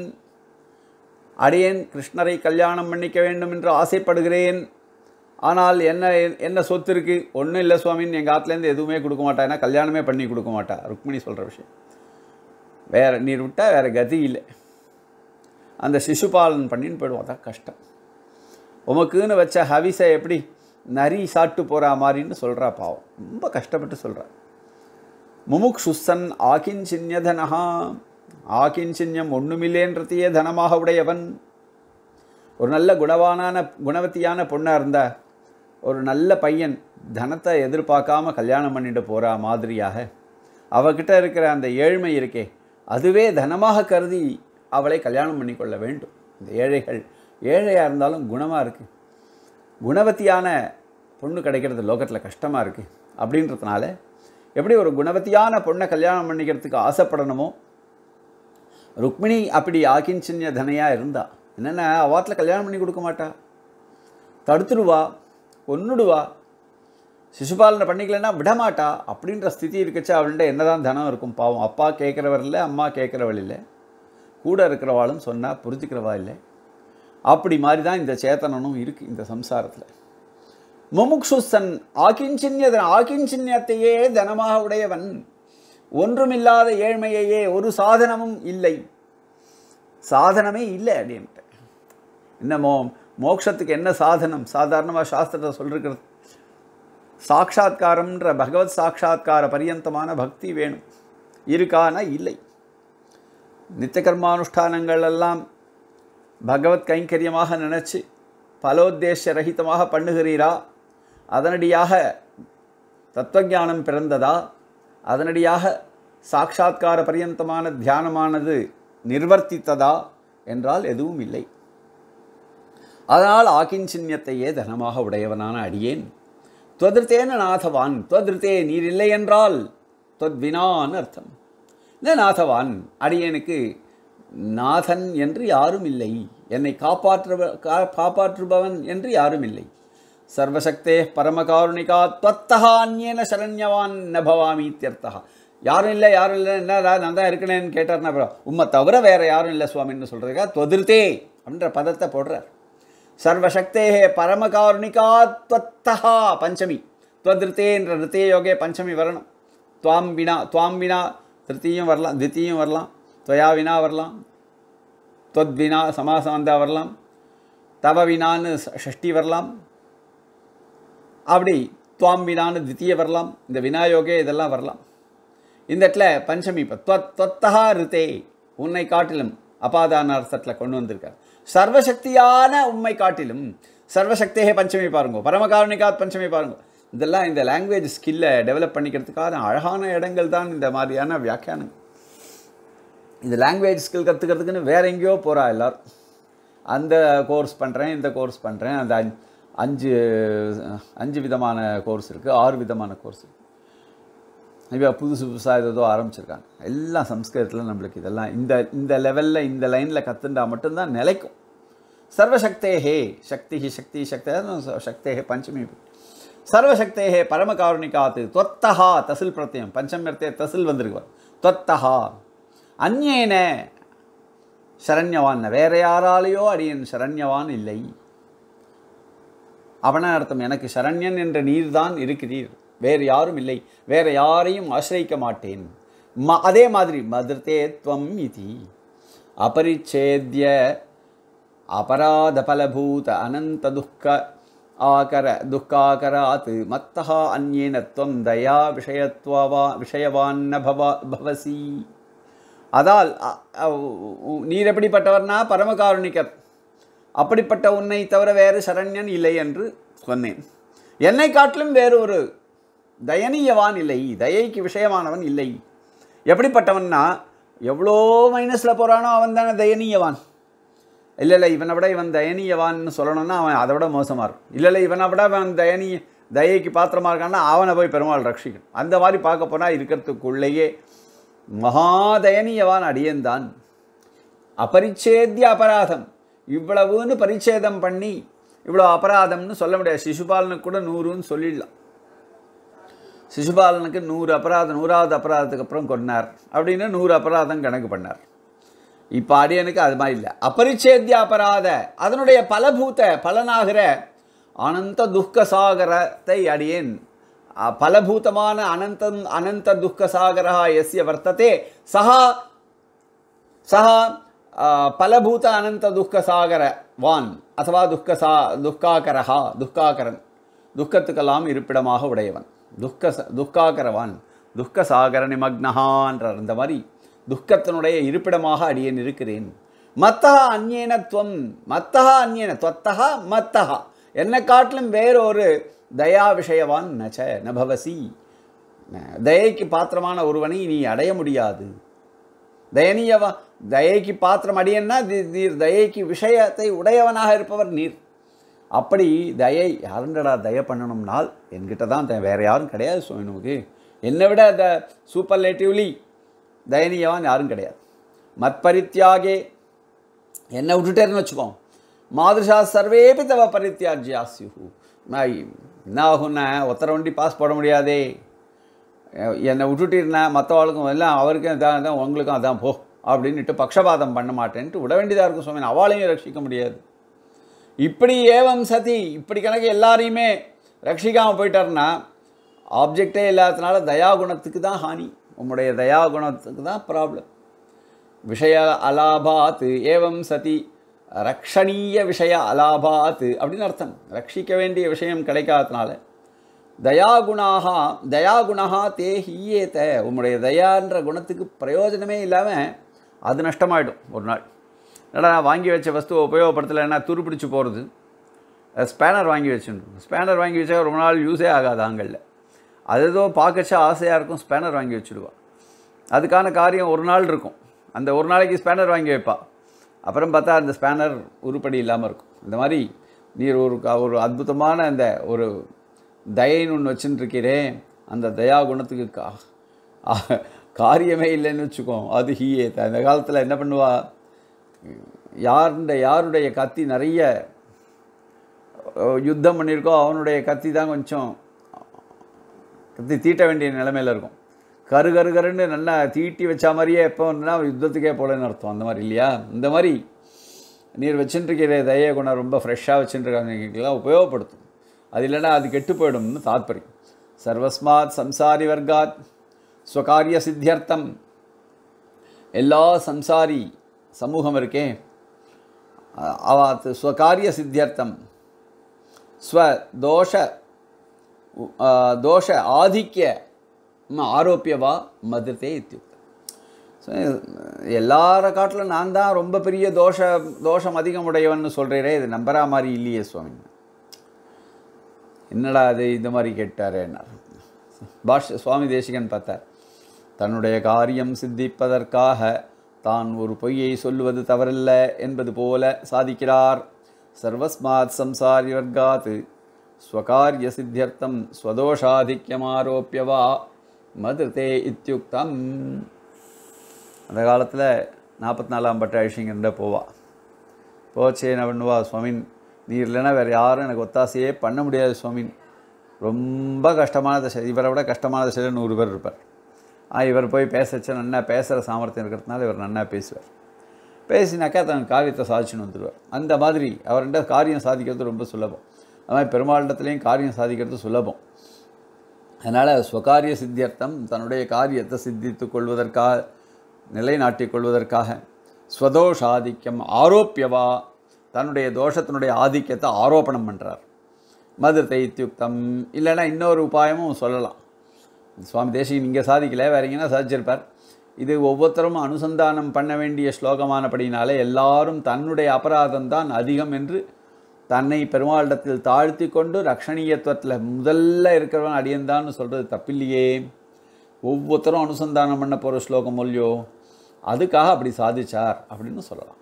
அடியேன் கிருஷ்ணரை கல்யாணம் பண்ணிக்க வேண்டும் என்று ஆசைப்படுகிறேன் ஆனால் என்ன என்ன சொத்து இருக்குது ஒன்றும் இல்லை சுவாமின்னு எங்கள் ஆற்றுலேருந்து எதுவுமே கொடுக்க மாட்டா ஏன்னா கல்யாணமே பண்ணி கொடுக்க மாட்டா ருக்மிணி சொல்கிற விஷயம் வேறு நீர் விட்டால் வேறு கதி இல்லை அந்த சிசுபாலன் பண்ணின்னு போயிடுவோம் அதான் கஷ்டம் உமக்குன்னு வச்ச ஹவிசை எப்படி நரி சாட்டு போகிற மாதிரின்னு சொல்கிறா பாவம் ரொம்ப கஷ்டப்பட்டு சொல்கிறா சுசன் ஆகின் சின்யதனஹா சின்னம் ஒன்றுமில்லேன்றதையே தனமாக உடையவன் ஒரு நல்ல குணவானான குணவத்தியான பொண்ணாக இருந்தா ஒரு நல்ல பையன் தனத்தை எதிர்பார்க்காம கல்யாணம் பண்ணிட்டு போகிறா மாதிரியாக அவகிட்ட இருக்கிற அந்த ஏழ்மை இருக்கே அதுவே தனமாக கருதி அவளை கல்யாணம் பண்ணிக்கொள்ள வேண்டும் இந்த ஏழைகள் ஏழையாக இருந்தாலும் குணமாக இருக்குது குணவத்தியான பொண்ணு கிடைக்கிறது லோகத்தில் கஷ்டமாக இருக்குது அப்படின்றதுனால எப்படி ஒரு குணவத்தியான பொண்ணை கல்யாணம் பண்ணிக்கிறதுக்கு ஆசைப்படணுமோ ருக்மிணி அப்படி ஆக்கின்சன்ய தனையாக இருந்தா என்னென்ன அவாத்தில் கல்யாணம் பண்ணி கொடுக்க மாட்டா தடுத்துடுவா ஒன்றுடுவா சிசுபாலனை பண்ணிக்கலன்னா விடமாட்டா அப்படின்ற ஸ்திதி இருக்கச்சா அவள்கிட்ட என்னதான் தனம் இருக்கும் பாவம் அப்பா கேட்குறவர் இல்லை அம்மா கேட்குறவள் இல்லை கூட இருக்கிறவாளும் சொன்னால் புரிஞ்சுக்கிறவா இல்லை அப்படி மாதிரி தான் இந்த சேத்தனனும் இருக்குது இந்த சம்சாரத்தில் முமுக்ஷுசன் ஆக்கின்சின்ய ஆக்கின்சின்யத்தையே தனமாக உடையவன் ஒன்றுமில்லாத ஏழ்மையையே ஒரு சாதனமும் இல்லை சாதனமே இல்லை அப்படின்ட்டு என்னமோ மோக்ஷத்துக்கு என்ன சாதனம் சாதாரணமாக சாஸ்திரத்தை சொல்லிருக்கிறது சாட்சா்காரம்ன்ற பகவத் சாட்சா்கார பரியந்தமான பக்தி வேணும் இருக்கானா இல்லை நித்திய கர்மானுஷ்டானங்கள் எல்லாம் பகவத் கைங்கரியமாக நினச்சி பலோத்தேச ரகிதமாக பண்ணுகிறீரா அதனடியாக தத்துவஞானம் பிறந்ததா அதனடியாக சாட்சா்கார பரியந்தமான தியானமானது நிர்வர்த்தித்ததா என்றால் எதுவும் இல்லை அதனால் ஆகின்சின்யத்தையே தனமாக உடையவனான அடியேன் துவதிருத்தேன நாதவான் துவதிருத்தே நீர் இல்லை என்றால் துவத்வினான் அர்த்தம் இந்த நாதவான் அடியேனுக்கு நாதன் என்று யாரும் இல்லை என்னை காப்பாற்ற காப்பாற்றுபவன் என்று யாரும் இல்லை சர்வசக்தே பரமகாருணிகா தொத்தகா அந்நேன சரண்யவான் நபவாமி பவாமி யாரும் இல்லை யாரும் இல்லை என்ன நான் தான் இருக்கிறேன்னு கேட்டார்னா அப்புறம் உம்மை தவிர வேறு யாரும் இல்லை சுவாமின்னு சொல்கிறதுக்கா தொதிர்த்தே அப்படின்ற பதத்தை போடுறார் சர்வசக்தேகே பரமகாருணிகா தொத்தகா பஞ்சமி என்ற ரித்திய யோகே பஞ்சமி வரணும் துவாம் வினா துவாம் வினா திருத்தியும் வரலாம் தித்தியும் வரலாம் துவயா வினா வரலாம் தொத்வினா வந்தால் வரலாம் தவ வினான்னு ஷஷ்டி வரலாம் அப்படி துவாம் தித்திய வரலாம் இந்த வினாயோகே இதெல்லாம் வரலாம் இந்த இடத்துல பஞ்சமி இப்போ தொத் தொத்தகா ரித்தே உன்னை காட்டிலும் அபாதான அர்த்தத்தில் கொண்டு வந்திருக்கார் சர்வசக்தியான உண்மை காட்டிலும் சர்வசக்தியே பஞ்சமி பாருங்க பரமகாரணிகாத் பஞ்சமி பாருங்க இதெல்லாம் இந்த லாங்குவேஜ் ஸ்கில்லை டெவலப் பண்ணிக்கிறதுக்கான அழகான இடங்கள் தான் இந்த மாதிரியான வியாக்கியானம் இந்த லாங்குவேஜ் ஸ்கில் கற்றுக்கிறதுக்குன்னு வேற எங்கேயோ போகிறா எல்லோரும் அந்த கோர்ஸ் பண்ணுறேன் இந்த கோர்ஸ் பண்ணுறேன் அந்த அஞ்சு அஞ்சு விதமான கோர்ஸ் இருக்குது ஆறு விதமான கோர்ஸ் இப்போ புதுசு புதுசாக ஏதோ ஆரம்பிச்சிருக்காங்க எல்லாம் சம்ஸ்கிருதத்தில் நம்மளுக்கு இதெல்லாம் இந்த இந்த லெவலில் இந்த லைனில் கற்றுண்டா மட்டும்தான் நிலைக்கும் சர்வசக்தேகே சக்தி சக்தி சக்தி சக்தேகே பஞ்சமி பரம காருணிகாத்து தொத்தஹா தசில் பிரத்தியம் பஞ்சமியர்த்தே தசில் வந்திருக்குவார் தொத்தஹா அந்நேன சரண்யவான் வேற யாராலேயோ அடியன் சரண்யவான் இல்லை அவன அர்த்தம் எனக்கு சரண்யன் என்ற நீர்தான் இருக்கிறீர் வேறு யாரும் இல்லை வேறு யாரையும் ஆசிரியக்க மாட்டேன் ம அதே மாதிரி மதுர்த்தே துவம் இதி அபரிச்சேத்ய பலபூத அனந்த துக்க ஆகர துக்காகராத்து மத்தா அந்யேன துவம் தயா விஷயத்வவா விஷயவான் பவசி அதால் நீர் எப்படிப்பட்டவர்னா பரமகாருணிக்க அப்படிப்பட்ட உன்னை தவிர வேறு சரண்யன் இல்லை என்று சொன்னேன் என்னை காட்டிலும் வேறு ஒரு தயனீயவான் இல்லை தயைக்கு விஷயமானவன் இல்லை எப்படிப்பட்டவன்னா எவ்வளோ மைனஸில் போகிறானோ அவன் தானே தயனீயவான் இல்லை இல்லை இவனை விட இவன் தயனீயவான்னு சொல்லணும்னா அவன் அதை விட மோசமாக இருக்கும் இல்லை இல்லை இவனை விட அவன் தயனீய தயைக்கு பாத்திரமாக இருக்கான்னா அவனை போய் பெருமாள் ரட்சிக்கணும் அந்த மாதிரி பார்க்க போனால் இருக்கிறதுக்குள்ளேயே மகா தயனீயவான் அடியந்தான் அபரிச்சேத்திய அபராதம் இவ்வளவுன்னு பரிச்சேதம் பண்ணி இவ்வளோ அபராதம்னு சொல்ல முடியாது சிசுபாலனுக்கு கூட நூறுன்னு சொல்லிடலாம் சிசுபாலனுக்கு நூறு அபராதம் நூறாவது அபராதத்துக்கு அப்புறம் கொண்டார் அப்படின்னு நூறு அபராதம் கணக்கு பண்ணார் இப்போ அடியனுக்கு அது மாதிரி இல்லை அபரிச்சேத்திய அபராத அதனுடைய பலபூத்த பலனாகிற அனந்த துக்க சாகரத்தை அடியேன் பலபூதமான அனந்தம் அனந்த துக்க சாகரா எஸ்ய வர்த்ததே சஹா சஹா பலபூத அனந்த துக்கசாகர வான் அசவா துக்கசா துக்காகரஹா துக்காகரன் துக்கத்துக்கெல்லாம் இருப்பிடமாக உடையவன் துக்க துக்காகரவான் துக்கசாகர நிமக்னஹான்றார் இந்த மாதிரி துக்கத்தினுடைய இருப்பிடமாக அடியேன் இருக்கிறேன் மத்தகா அந்நேன துவம் மத்தகா அந்நேன தொத்தகா மத்தகா என்னை காட்டிலும் வேறொரு தயா விஷயவான் நச்ச நபவசி தயைக்கு பாத்திரமான ஒருவனை நீ அடைய முடியாது தயனீயவா தயைக்கு பாத்திரம் அடியன்னா நீர் தயைக்கு விஷயத்தை உடையவனாக இருப்பவர் நீர் அப்படி தயை யாருண்டடா தயை பண்ணணும்னால் என்கிட்ட தான் வேறு யாரும் கிடையாது நமக்கு என்னை விட த லேட்டிவ்லி தயனீயவான் யாரும் கிடையாது மத்பரித்தியாகே என்னை விட்டுட்டேருன்னு வச்சுக்கோம் மாதிரிஷா சர்வேபி தவ பரித்தியாஜி ஆசியூ நான் என்ன ஆகும்னா ஒத்தரை வண்டி பாஸ் போட முடியாதே என்னை விட்டுட்டிருந்தேன் மற்றவாளுக்கும் எல்லாம் அவருக்கும் இதாக தான் உங்களுக்கும் அதான் போ அப்படின்ட்டு பக்ஷபாதம் பண்ண மாட்டேன்ட்டு விட வேண்டியதாக இருக்கும் சுவாமி அவளையும் ரட்சிக்க முடியாது இப்படி ஏவம் சதி இப்படி கணக்கு எல்லாரையுமே ரட்சிக்காமல் போயிட்டார்னா ஆப்ஜெக்டே இல்லாததுனால தயா குணத்துக்கு தான் ஹானி உம்முடைய தயா குணத்துக்கு தான் ப்ராப்ளம் விஷய அலாபாத்து ஏவம் சதி ரக்ஷணீய விஷய அலாபாத்து அப்படின்னு அர்த்தம் ரட்சிக்க வேண்டிய விஷயம் கிடைக்காததுனால தயாகுணாக தயாகுணா தே ஹீயேத்த உம்முடைய தயான்ற குணத்துக்கு பிரயோஜனமே இல்லாமல் அது நஷ்டமாயிடும் ஒரு நாள் என்னடா நான் வாங்கி வச்ச வஸ்துவை உபயோகப்படுத்தலைன்னா துருப்பிடிச்சு போகிறது ஸ்பேனர் வாங்கி வச்சுருந்தோம் ஸ்பேனர் வாங்கி வச்சா ரொம்ப நாள் யூஸே ஆகாது ஆங்கல்ல அது ஏதோ பார்க்கச்சா ஆசையாக இருக்கும் ஸ்பேனர் வாங்கி வச்சுடுவாள் அதுக்கான காரியம் ஒரு நாள் இருக்கும் அந்த ஒரு நாளைக்கு ஸ்பேனர் வாங்கி வைப்பாள் அப்புறம் பார்த்தா அந்த ஸ்பேனர் உருப்படி இல்லாமல் இருக்கும் இந்த மாதிரி நீர் ஒரு ஒரு அற்புதமான அந்த ஒரு தயைன்னு ஒன்று வச்சுட்டுருக்கிறேன் அந்த தயா குணத்துக்கு கா காரியமே இல்லைன்னு வச்சுக்கோம் அது ஹீயே அந்த காலத்தில் என்ன பண்ணுவா யாருடைய யாருடைய கத்தி நிறைய யுத்தம் பண்ணியிருக்கோ அவனுடைய கத்தி தான் கொஞ்சம் கத்தி தீட்ட வேண்டிய நிலைமையில் இருக்கும் கரு கரு கருன்னு நல்லா தீட்டி வச்சா மாதிரியே எப்போ வந்துன்னா யுத்தத்துக்கே போலன்னு அர்த்தம் அந்த மாதிரி இல்லையா இந்த மாதிரி நீர் வச்சுட்டுருக்கிற தய குணம் ரொம்ப ஃப்ரெஷ்ஷாக வச்சுட்டுருக்காங்க உபயோகப்படுத்தும் அது இல்லைனா அது கெட்டு போயிடும்னு தாத்பரியம் சர்வஸ்மாத் சம்சாரி வர்க்காத் ஸ்வகாரிய சித்தியர்த்தம் எல்லா சம்சாரி சமூகம் இருக்கே அவ ஸ்வகாரிய சித்தியர்த்தம் ஸ்வ தோஷ தோஷ ஆதிக்கிய ஆரோப்பியவா மதத்தே இத்தியுக்தம் ஸோ எல்லார காட்டிலும் நான் தான் ரொம்ப பெரிய தோஷ தோஷம் அதிகம் உடையவன் சொல்கிறேன் இது நம்பரா மாதிரி இல்லையே சுவாமி என்னடா அது இந்த மாதிரி கேட்டாரேன்னார் பாஷ் சுவாமி தேசிகன் பார்த்தார் தன்னுடைய காரியம் சித்திப்பதற்காக தான் ஒரு பொய்யை சொல்லுவது தவறல்ல என்பது போல சாதிக்கிறார் சர்வஸ்மாத் சம்சாரி வர்க்காத்து ஸ்வகாரிய சித்தியர்த்தம் ஸ்வதோஷாதிக்கியமாரோப்பியவா மதுர்தே இத்தியுக்தம் அந்த காலத்தில் நாற்பத்தி நாலாம் பட்ட போவா போச்சே என்ன பண்ணுவா சுவாமின் நீ இல்லைன்னா வேறு யாரும் எனக்கு ஒத்தாசையே பண்ண முடியாது சுவாமி ரொம்ப கஷ்டமான தசை இவரை விட கஷ்டமான தசையில் நூறு பேர் இருப்பார் இவர் போய் பேசச்சு நன்னா பேசுகிற சாமர்த்தியம் இருக்கிறதுனால இவர் நன்னா பேசுவார் பேசினாக்கா தன் காரியத்தை சாதிச்சுன்னு வந்துடுவார் அந்த மாதிரி அவர்கிட்ட காரியம் சாதிக்கிறது ரொம்ப சுலபம் அது மாதிரி பெருமாளிடத்துலேயும் காரியம் சாதிக்கிறது சுலபம் அதனால் ஸ்வகாரிய சித்தியர்த்தம் தன்னுடைய காரியத்தை சித்தித்து கொள்வதற்காக நிலைநாட்டிக் கொள்வதற்காக ஸ்வதோஷாதிக்கம் ஆரோப்பியவா தன்னுடைய தோஷத்தினுடைய ஆதிக்கத்தை ஆரோப்பணம் பண்ணுறார் மது தைத்யுக்தம் இல்லைன்னா இன்னொரு உபாயமும் சொல்லலாம் சுவாமி தேசிகன் இங்கே சாதிக்கலை வேற எங்கன்னா சாதிச்சிருப்பார் இது ஒவ்வொருத்தரும் அனுசந்தானம் பண்ண வேண்டிய ஸ்லோகமானபடினாலே எல்லாரும் தன்னுடைய அபராதம் தான் அதிகம் என்று தன்னை பெருமாளிடத்தில் தாழ்த்தி கொண்டு ரக்ஷணீயத்துவத்தில் முதல்ல இருக்கிறவன் அடியந்தான்னு சொல்கிறது தப்பில்லையே ஒவ்வொருத்தரும் அனுசந்தானம் பண்ண போகிற ஸ்லோகம் இல்லையோ அதுக்காக அப்படி சாதிச்சார் அப்படின்னு சொல்லலாம்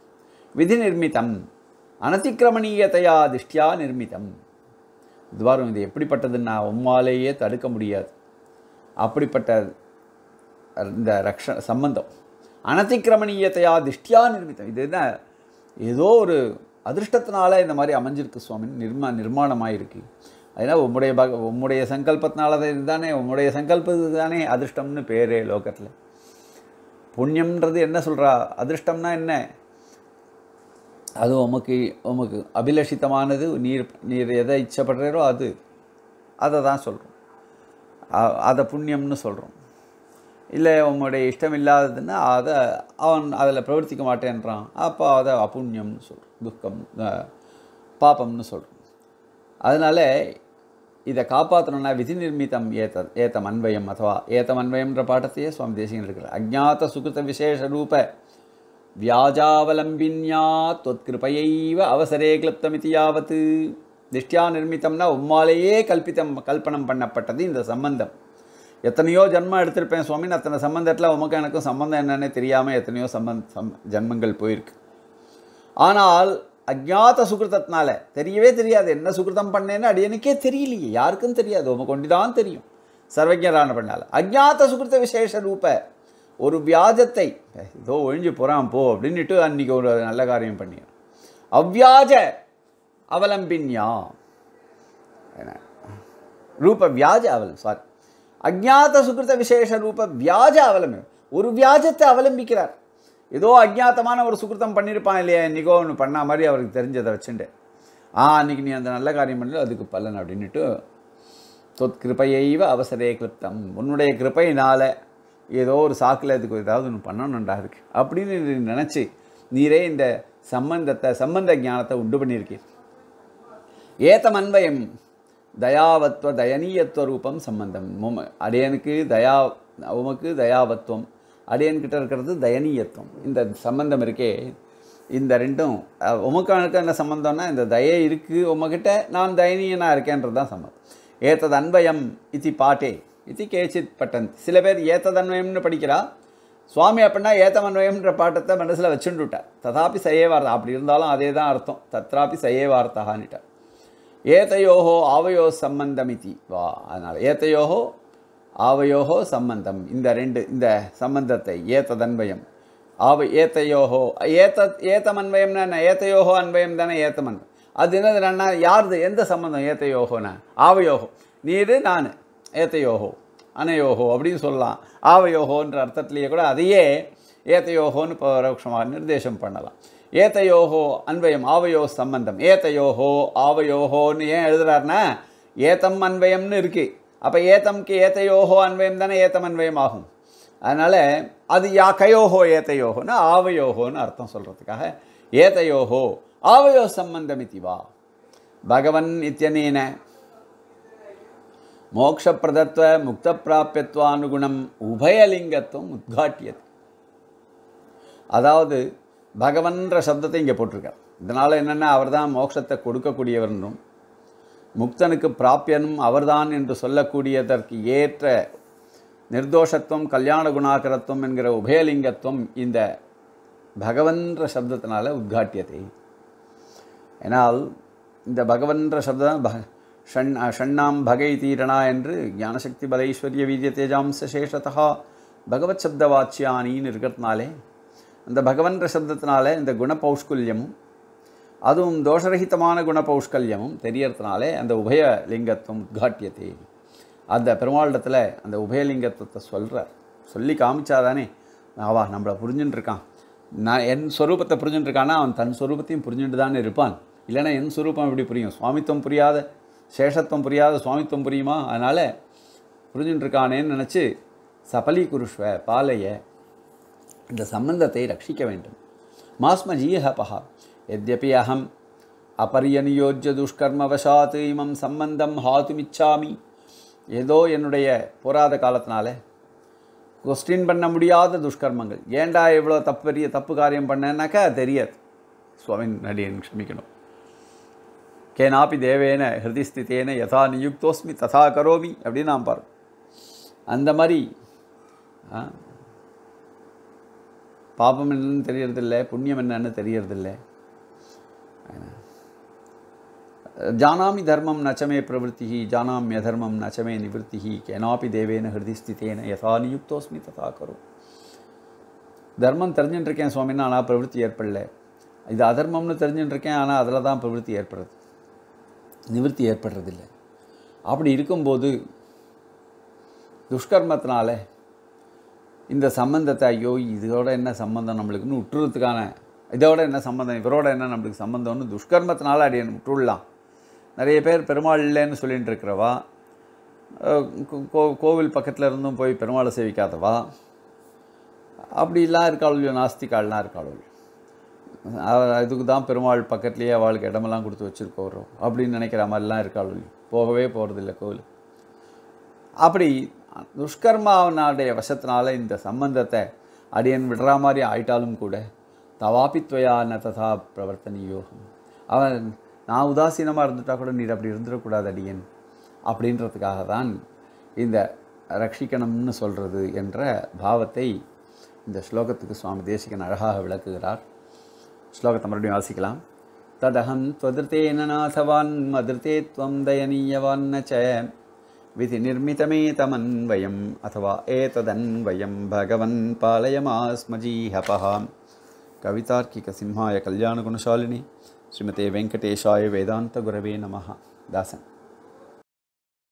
விதி நிர்மிதம் அனதிக்கிரமணீயத்தையா திஷ்டியா நிர்மிதம் துவாரம் இது எப்படிப்பட்டதுன்னா உம்மாலேயே தடுக்க முடியாது அப்படிப்பட்ட இந்த ரக்ஷ சம்பந்தம் அனதிக்கிரமணீயத்தையா திஷ்டியா நிர்மிதம் இது என்ன ஏதோ ஒரு அதிர்ஷ்டத்தினால இந்த மாதிரி அமைஞ்சிருக்கு சுவாமி நிர்மா நிர்மாணமாயிருக்கு அதனால் உம்முடைய பக உம்முடைய சங்கல்பத்தினால இதுதானே உம்முடைய சங்கல்பத்துக்கு தானே அதிர்ஷ்டம்னு பேரே லோகத்தில் புண்ணியம்ன்றது என்ன சொல்கிறா அதிர்ஷ்டம்னா என்ன அது உமக்கு உமக்கு அபிலஷித்தமானது நீர் நீர் எதை இச்சப்படுறோ அது அதை தான் சொல்கிறோம் அதை புண்ணியம்னு சொல்கிறோம் இல்லை உங்களுடைய இஷ்டம் இல்லாததுன்னா அதை அவன் அதில் பிரவர்த்திக்க மாட்டேன்றான் அப்போ அதை அப்புண்ணியம்னு சொல்கிறோம் துக்கம் பாப்பம்னு சொல்கிறோம் அதனால் இதை காப்பாற்றணும்னா விதி நிர்மித்தம் ஏத்த ஏத்தம் அன்வயம் அதுவா ஏத்தம் அன்வயம்ன்ற பாட்டத்தையே சுவாமி தேசிகன் இருக்கிறார் அஜாத்த சுகிருத்த விசேஷ ரூப வியாஜாவலம்பின்யா தொத்கிருபையைவ அவசரே கிளப்தமிதி யாவத்து திஷ்டியா நிர்மித்தம்னா உம்மாலேயே கல்பித்தம் கல்பனம் பண்ணப்பட்டது இந்த சம்பந்தம் எத்தனையோ ஜென்மம் எடுத்திருப்பேன் சுவாமி அத்தனை சம்பந்தத்தில் உமக்கு எனக்கும் சம்பந்தம் என்னன்னு தெரியாமல் எத்தனையோ சம்பந்த சம் ஜென்மங்கள் போயிருக்கு ஆனால் அஜாத்த சுகிருத்தத்தினால தெரியவே தெரியாது என்ன சுகிருதம் பண்ணேன்னு அடியனுக்கே தெரியலையே யாருக்கும் தெரியாது உமக்கு ஒண்டி தான் தெரியும் சர்வஜரான பண்ணால் அஜாத்த சுகிருத்த விசேஷ ரூப ஒரு வியாஜத்தை ஏதோ ஒழிஞ்சு போகிறான் போ அப்படின்ட்டு அன்றைக்கி ஒரு நல்ல காரியம் பண்ணி அவ்வியாஜ அவலம்பின்யா ரூப வியாஜ அவலம் சாரி அஜ்ஞாத சுகிருத விசேஷ ரூப வியாஜ அவலம்பி ஒரு வியாஜத்தை அவலம்பிக்கிறார் ஏதோ அஜ்ஞாத்தமான ஒரு சுகிருத்தம் பண்ணியிருப்பான் இல்லையா இன்றைக்கோ ஒன்று பண்ண மாதிரி அவருக்கு தெரிஞ்சதை வச்சுட்டு ஆ அன்றைக்கி நீ அந்த நல்ல காரியம் பண்ணல அதுக்கு பலன் அப்படின்ட்டு தொத் கிருப்பையைவ அவசரே கிருத்தம் உன்னுடைய கிருப்பையினால் ஏதோ ஒரு சாக்கில் அதுக்கு ஏதாவது ஒன்று நன்றாக இருக்கு அப்படின்னு நீ நினச்சி நீரே இந்த சம்பந்தத்தை சம்பந்த ஞானத்தை உண்டு பண்ணியிருக்கேன் ஏத்தமன்வயம் தயாவத்வ தயனீயத்துவ ரூபம் சம்பந்தம் உம அடையனுக்கு தயா உமக்கு தயாவத்துவம் அடையன்கிட்ட இருக்கிறது தயனீயத்துவம் இந்த சம்பந்தம் இருக்கே இந்த ரெண்டும் உமக்கானுக்கு என்ன சம்பந்தம்னா இந்த தயை இருக்குது உமக்கிட்ட நான் தயனீயனாக இருக்கேன்றது தான் சம்பந்தம் ஏத்தது அன்பயம் இத்தி பாட்டே இது கேச்சித் பட்டன் சில பேர் ஏத்ததன்வயம்னு படிக்கிறா சுவாமி அப்படின்னா ஏத்தமன்வயம்ன்ற பாட்டத்தை மனசில் வச்சுட்டுட்டார் ததாப்பி சையே வார்த்தா அப்படி இருந்தாலும் அதே தான் அர்த்தம் தத்ராப்பி சையே வார்த்தகான்ட்டார் ஏத்தையோகோ ஆவையோ சம்பந்தம் இத்தி வா அதனால் ஏத்தையோகோ ஆவையோகோ சம்பந்தம் இந்த ரெண்டு இந்த சம்பந்தத்தை ஏத்ததன்வயம் ஆவ ஏத்தையோகோ ஏத்த ஏத்தமன்வயம்னா என்ன ஏத்தையோஹோ அன்வயம் தானே ஏத்தமன் அது என்னது என்னன்னா யாருது எந்த சம்பந்தம் ஏத்தையோகோனா ஆவயோகோ நீரு நான் ஏத்தயோகோ அனயோகோ அப்படின்னு சொல்லலாம் ஆவயோகோன்ற அர்த்தத்திலேயே கூட அதையே ஏத்தயோகோன்னு பரோட்சமாக நிர்தேசம் பண்ணலாம் ஏத்தயோகோ அன்பயம் ஆவயோ சம்பந்தம் ஏத்தயோகோ ஆவயோகோன்னு ஏன் எழுதுறாருன்னா ஏத்தம் அன்பயம்னு இருக்குது அப்போ ஏத்தம்க்கு ஏத்தயோகோ அன்பயம் தானே ஏத்தம் அன்பயம் ஆகும் அதனால் அது யா கயோகோ ஏத்தயோகோன்னு ஆவயோகோன்னு அர்த்தம் சொல்கிறதுக்காக ஏத்தயோகோ ஆவயோ சம்பந்தம் இத்திவா பகவன் இத்தியனேன முக்த முக்தப்பிராபியத்வானுகுணம் உபயலிங்கத்துவம் உத்காட்டியது அதாவது பகவன்ற சப்தத்தை இங்கே போட்டிருக்கார் இதனால் என்னென்னா அவர் தான் மோக்ஷத்தை கொடுக்கக்கூடியவர்னும் முக்தனுக்கு பிராப்பியனும் அவர்தான் என்று சொல்லக்கூடியதற்கு ஏற்ற நிர்தோஷத்துவம் கல்யாண குணாகரத்துவம் என்கிற உபயலிங்கத்துவம் இந்த பகவன்ற சப்தத்தினால் உத்காட்டியது ஏனால் இந்த பகவன்ற சப்தம் ஷண் ஷண்ணாம் பகை தீரணா என்று ஞானசக்தி பலைஸ்வரிய வீரிய தேஜாம்ச சேஷதா பகவத் சப்த வாச்சியானின்னு இருக்கிறதுனாலே அந்த பகவன்ற சப்தத்தினாலே இந்த குணபௌஷ்குல்யமும் அதுவும் தோஷரகிதமான குணபௌஷ்கல்யமும் தெரியறதுனாலே அந்த உபயலிங்கத்துவம் உத்காட்டியத்தை அந்த பெருமாளிடத்தில் அந்த உபயலிங்கத்துவத்தை சொல்கிறார் சொல்லி காமிச்சாதானே ஆவா நம்மளை புரிஞ்சுட்டுருக்கான் நான் என் ஸ்வரூபத்தை புரிஞ்சுட்டுருக்கான்னா அவன் தன் ஸ்வரூபத்தையும் புரிஞ்சுட்டு தானே இருப்பான் இல்லைனா என் ஸ்வரூபம் எப்படி புரியும் சுவாமித்துவம் புரியாத சேஷத்துவம் புரியாத சுவாமித்துவம் புரியுமா அதனால் புரிஞ்சுட்டுருக்கானேன்னு நினச்சி சபலி குருஷ்வ பாலைய இந்த சம்பந்தத்தை ரட்சிக்க வேண்டும் பஹா எத்யபி அகம் துஷ்கர்ம துஷ்கர்மவசாத் இமம் சம்பந்தம் ஹாத்துமிச்சாமி ஏதோ என்னுடைய போராத காலத்தினால கொஸ்டின் பண்ண முடியாத துஷ்கர்மங்கள் ஏண்டா இவ்வளோ தப்பு பெரிய தப்பு காரியம் பண்ணேன்னாக்கா தெரியாது சுவாமி நடிகன் க்ஷமிக்கணும் கேனாப்பி தேவேன ஹிருதிஸ்தித்தேன யதா நியுக்தோஸ்மி ததா கரோமி அப்படின்னு நாம் பாருங்க அந்த மாதிரி பாபம் என்னன்னு தெரியறதில்ல புண்ணியம் என்னன்னு தெரியறதில்ல ஜானாமி தர்மம் நச்சமே பிரவருத்திகி ஜானாமிய தர்மம் நச்சமே நிவர்த்திகி கேனாப்பி தேவேன ஹிருதிஸ்தித்தேன யதா நியுக்தோஸ்மி ததா கரோ தர்மம் இருக்கேன் சுவாமின்னா ஆனால் பிரவருத்தி ஏற்படல இது அதர்மம்னு இருக்கேன் ஆனால் அதில் தான் பிரவருத்தி ஏற்படுறது நிவர்த்தி ஏற்படுறதில்லை அப்படி இருக்கும்போது துஷ்கர்மத்தினால இந்த சம்பந்தத்தை ஐயோ இதோட என்ன சம்பந்தம் நம்மளுக்குன்னு உற்றுறதுக்கான இதோட என்ன சம்பந்தம் இவரோட என்ன நம்மளுக்கு சம்பந்தம்னு துஷ்கர்மத்தினால அடி விட்டுடலாம் நிறைய பேர் பெருமாள் இல்லைன்னு சொல்லிகிட்டு இருக்கிறவா கோ கோவில் பக்கத்தில் இருந்தும் போய் பெருமாளை சேவிக்காதவா அப்படிலாம் இருக்காள் நாஸ்திகாலெலாம் இருக்காளோ அதுக்கு தான் பெருமாள் பக்கத்துலேயே அவளுக்கு இடமெல்லாம் கொடுத்து வச்சுருக்கோம் அப்படின்னு நினைக்கிற மாதிரிலாம் இருக்காள் போகவே போகிறதில்ல கோவில் அப்படி துஷ்கர்மாவனுடைய வசத்தினால இந்த சம்பந்தத்தை அடியன் விடுற மாதிரி ஆயிட்டாலும் கூட தவாபித்வயான ததா பிரவர்த்தனி யோகம் அவன் நான் உதாசீனமாக இருந்துட்டால் கூட நீர் அப்படி இருந்துடக்கூடாது அடியன் அப்படின்றதுக்காக தான் இந்த ரட்சிக்கணும்னு சொல்கிறது என்ற பாவத்தை இந்த ஸ்லோகத்துக்கு சுவாமி தேசிகன் அழகாக விளக்குகிறார் ශ්ලෝක තමයි වාසිකලාම් තදහම් ත්වදෘතේන නාසවන් මදෘතේ ත්වම් දයනීයවන්න චය විති නිර්මිතමේ තමන් වයම් අथवा ඒතදන් වයම් භගවන් පාලයමාස්මජීහපහ කවිතාර්කික සිංහාය කල්යාණ ගුණශාලිනී ශ්‍රීමතේ වෙංකටේශාය වේදාන්ත ගුරවේ නමහ දාසන්